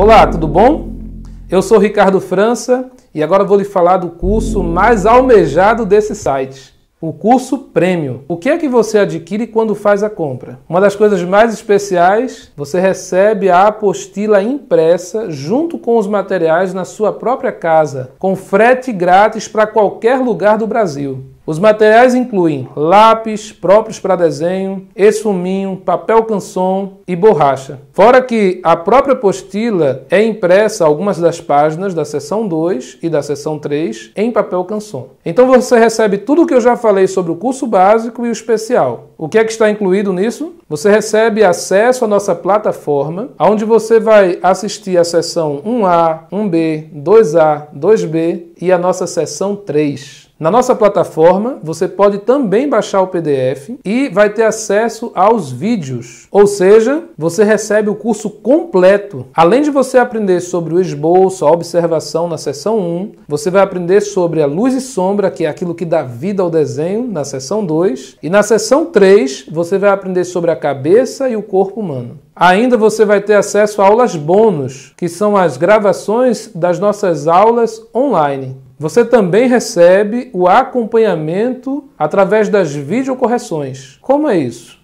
Olá, tudo bom? Eu sou Ricardo França e agora vou lhe falar do curso mais almejado desse site. O curso Prêmio. O que é que você adquire quando faz a compra? Uma das coisas mais especiais, você recebe a apostila impressa junto com os materiais na sua própria casa, com frete grátis para qualquer lugar do Brasil. Os materiais incluem lápis próprios para desenho, esfuminho, papel canson e borracha. Fora que a própria apostila é impressa algumas das páginas da seção 2 e da seção 3 em papel canson. Então você recebe tudo o que eu já falei sobre o curso básico e o especial. O que é que está incluído nisso? Você recebe acesso à nossa plataforma, onde você vai assistir a seção 1A, 1B, 2A, 2B e a nossa seção 3. Na nossa plataforma, você pode também baixar o PDF e vai ter acesso aos vídeos. Ou seja, você recebe o curso completo. Além de você aprender sobre o esboço, a observação na sessão 1, você vai aprender sobre a luz e sombra, que é aquilo que dá vida ao desenho, na sessão 2. E na sessão 3, você vai aprender sobre a cabeça e o corpo humano. Ainda você vai ter acesso a aulas bônus, que são as gravações das nossas aulas online. Você também recebe o acompanhamento através das videocorreções. Como é isso?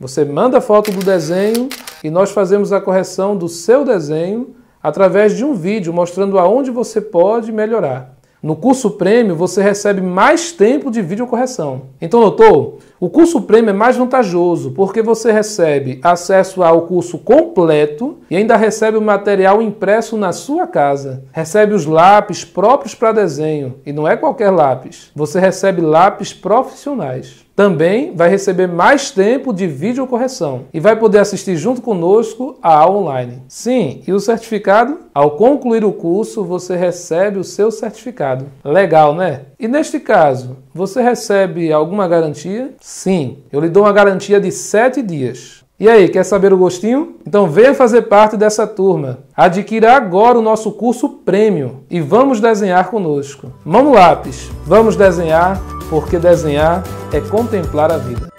Você manda a foto do desenho e nós fazemos a correção do seu desenho através de um vídeo mostrando aonde você pode melhorar. No curso prêmio, você recebe mais tempo de videocorreção. Então, notou? O curso prêmio é mais vantajoso porque você recebe acesso ao curso completo e ainda recebe o material impresso na sua casa. Recebe os lápis próprios para desenho e não é qualquer lápis. Você recebe lápis profissionais. Também vai receber mais tempo de videocorreção e vai poder assistir junto conosco a aula online. Sim, e o certificado? Ao concluir o curso, você recebe o seu certificado. Legal, né? E neste caso, você recebe alguma garantia? Sim, eu lhe dou uma garantia de 7 dias. E aí, quer saber o gostinho? Então venha fazer parte dessa turma. Adquira agora o nosso curso prêmio e vamos desenhar conosco. Mão no lápis, vamos desenhar, porque desenhar é contemplar a vida.